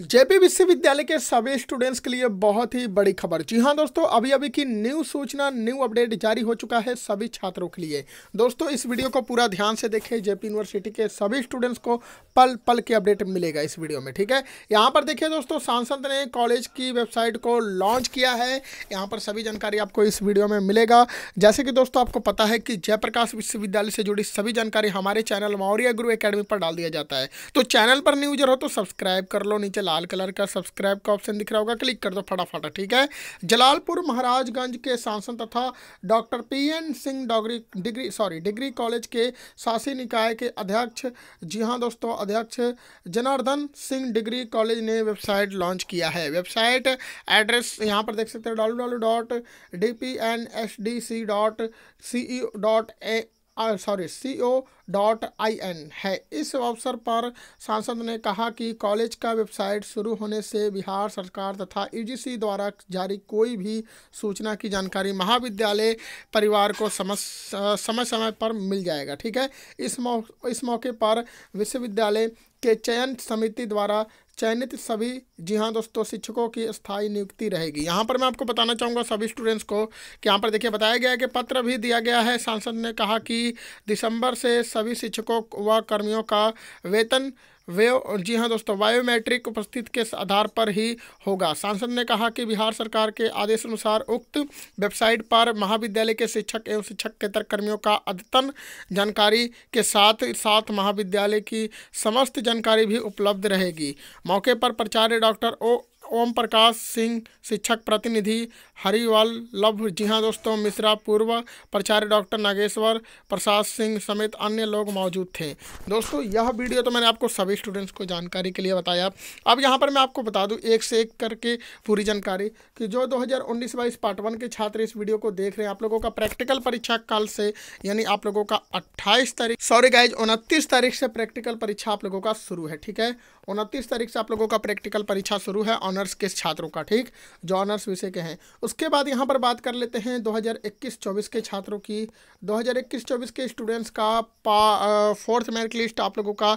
JP विश्वविद्यालय के सभी स्टूडेंट्स के लिए बहुत ही बड़ी खबर जी हाँ दोस्तों अभी अभी की न्यू सूचना न्यू अपडेट जारी हो चुका है सभी छात्रों के लिए दोस्तों इस वीडियो को पूरा ध्यान से देखें जेपी यूनिवर्सिटी के सभी स्टूडेंट्स को पल पल के अपडेट मिलेगा इस वीडियो में ठीक है यहाँ पर देखिए दोस्तों सांसद ने कॉलेज की वेबसाइट को लॉन्च किया है यहाँ पर सभी जानकारी आपको इस वीडियो में मिलेगा जैसे कि दोस्तों आपको पता है कि जयप्रकाश विश्वविद्यालय से जुड़ी सभी जानकारी हमारे चैनल मौर्य गुरु अकेडमी पर डाल दिया जाता है तो चैनल पर न्यूजर हो तो सब्सक्राइब कर लो नीचे लाल कलर का सब्सक्राइब का ऑप्शन दिख रहा होगा क्लिक कर दो फटाफट ठीक है जलालपुर महाराजगंज के सांसद तथा डॉक्टर पी सिंह डॉगरी डिग्री सॉरी डिग्री कॉलेज के शासी निकाय के अध्यक्ष जी हाँ दोस्तों अध्यक्ष जनार्दन सिंह डिग्री कॉलेज ने वेबसाइट लॉन्च किया है वेबसाइट एड्रेस यहाँ पर देख सकते हो W dot D P N S D C dot C E dot A sorry C O dot I N है इस अवसर पर सांसद ने कहा कि कॉलेज का वेबसाइट शुरू होने से बिहार सरकार तथा यू e द्वारा जारी कोई भी सूचना की जानकारी महाविद्यालय परिवार को समझ समय समय पर मिल जाएगा ठीक है इस मौ इस मौके पर विश्वविद्यालय के चयन समिति द्वारा चयनित सभी जी हाँ दोस्तों शिक्षकों की स्थायी नियुक्ति रहेगी यहाँ पर मैं आपको बताना चाहूँगा सभी स्टूडेंट्स को कि यहाँ पर देखिए बताया गया है कि पत्र भी दिया गया है सांसद ने कहा कि दिसंबर से सभी शिक्षकों व कर्मियों का वेतन वे जी हाँ दोस्तों बायोमेट्रिक उपस्थिति के आधार पर ही होगा सांसद ने कहा कि बिहार सरकार के आदेश अनुसार उक्त वेबसाइट पर महाविद्यालय के शिक्षक एवं शिक्षक केतर कर्मियों का अद्यतन जानकारी के साथ साथ महाविद्यालय की समस्त जानकारी भी उपलब्ध रहेगी मौके पर प्राचार्य डॉक्टर ओ ओम प्रकाश सिंह शिक्षक प्रतिनिधि हरिवाल लभ जी हाँ दोस्तों मिश्रा पूर्व प्राचार्य डॉक्टर नागेश्वर प्रसाद सिंह समेत अन्य लोग मौजूद थे दोस्तों यह वीडियो तो मैंने आपको सभी स्टूडेंट्स को जानकारी के लिए बताया अब यहाँ पर मैं आपको बता दूँ एक से एक करके पूरी जानकारी कि जो दो हज़ार पार्ट वन के छात्र इस वीडियो को देख रहे हैं आप लोगों का प्रैक्टिकल परीक्षा कल से यानी आप लोगों का अट्ठाईस तारीख सॉरी गाइज उनतीस तारीख से प्रैक्टिकल परीक्षा आप लोगों का शुरू है ठीक है उनतीस तारीख से आप लोगों का प्रैक्टिकल परीक्षा शुरू है ऑनर्स के छात्रों का ठीक जो ऑनर्स विषय के हैं उसके बाद यहाँ पर बात कर लेते हैं 2021-24 के छात्रों की 2021-24 के स्टूडेंट्स का फोर्थ मेरिट लिस्ट आप लोगों का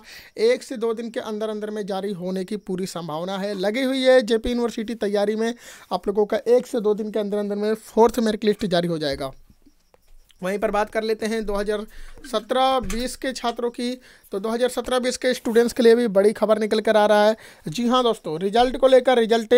एक से दो दिन के अंदर अंदर में जारी होने की पूरी संभावना है लगी हुई है जेपी यूनिवर्सिटी तैयारी में आप लोगों का एक से दो दिन के अंदर अंदर में फोर्थ मेरिट लिस्ट जारी हो जाएगा वहीं पर बात कर लेते हैं 2017-20 के छात्रों की तो 2017-20 के स्टूडेंट्स के लिए भी बड़ी खबर निकल कर आ रहा है जी हाँ दोस्तों रिजल्ट को लेकर रिजल्ट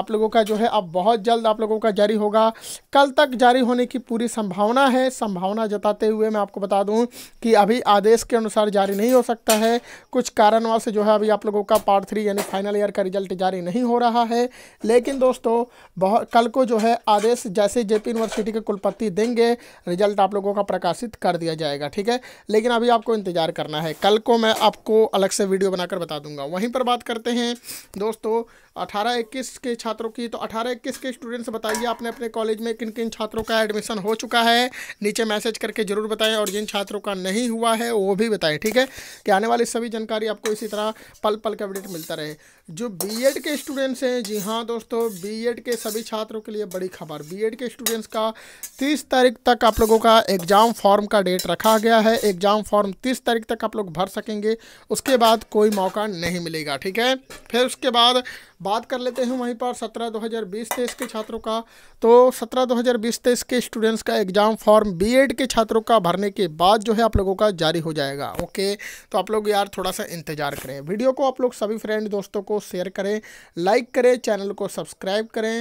आप लोगों का जो है अब बहुत जल्द आप लोगों का जारी होगा कल तक जारी होने की पूरी संभावना है संभावना जताते हुए मैं आपको बता दूँ कि अभी आदेश के अनुसार जारी नहीं हो सकता है कुछ कारणवश जो है अभी आप लोगों का पार्ट थ्री यानी फाइनल ईयर का रिजल्ट जारी नहीं हो रहा है लेकिन दोस्तों बहुत कल को जो है आदेश जैसे जे यूनिवर्सिटी के कुलपति देंगे रिजल्ट रिजल्ट आप लोगों का प्रकाशित कर दिया जाएगा ठीक है लेकिन अभी आपको इंतज़ार करना है कल को मैं आपको अलग से वीडियो बनाकर बता दूंगा वहीं पर बात करते हैं दोस्तों 18 इक्कीस के छात्रों की तो 18 इक्कीस के स्टूडेंट्स बताइए आपने अपने कॉलेज में किन किन छात्रों का एडमिशन हो चुका है नीचे मैसेज करके ज़रूर बताएं और जिन छात्रों का नहीं हुआ है वो भी बताएं ठीक है कि आने वाली सभी जानकारी आपको इसी तरह पल पल का अपडेट मिलता रहे जो बीएड के स्टूडेंट्स हैं जी हाँ दोस्तों बी के सभी छात्रों के लिए बड़ी खबर बी के स्टूडेंट्स का तीस तारीख तक आप लोगों का का एग्ज़ाम फॉर्म का डेट रखा गया है एग्ज़ाम फॉर्म तीस तारीख तक आप लोग भर सकेंगे उसके बाद कोई मौका नहीं मिलेगा ठीक है फिर उसके बाद बात कर लेते हैं वहीं पर सत्रह दो हज़ार बीस तेईस के छात्रों का तो सत्रह दो हज़ार बीस तेईस के स्टूडेंट्स का एग्ज़ाम फॉर्म बीएड के छात्रों का भरने के बाद जो है आप लोगों का जारी हो जाएगा ओके तो आप लोग यार थोड़ा सा इंतज़ार करें वीडियो को आप लोग सभी फ्रेंड दोस्तों को शेयर करें लाइक करें चैनल को सब्सक्राइब करें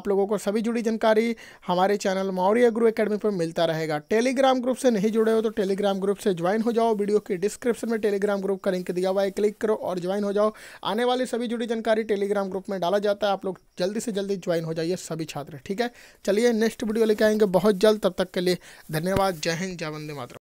आप लोगों को सभी जुड़ी जानकारी हमारे चैनल मौर्य गुरु अकेडमी पर मिलता रहेगा जाएगा टेलीग्राम ग्रुप से नहीं जुड़े हो तो टेलीग्राम ग्रुप से ज्वाइन हो जाओ वीडियो के डिस्क्रिप्शन में टेलीग्राम ग्रुप का लिंक दिया हुआ है क्लिक करो और ज्वाइन हो जाओ आने वाली सभी जुड़ी जानकारी टेलीग्राम ग्रुप में डाला जाता है आप लोग जल्दी से जल्दी ज्वाइन हो जाइए सभी छात्र ठीक है चलिए नेक्स्ट वीडियो लेके आएंगे बहुत जल्द तब तक के लिए धन्यवाद जय हिंद जय वंदे मातृ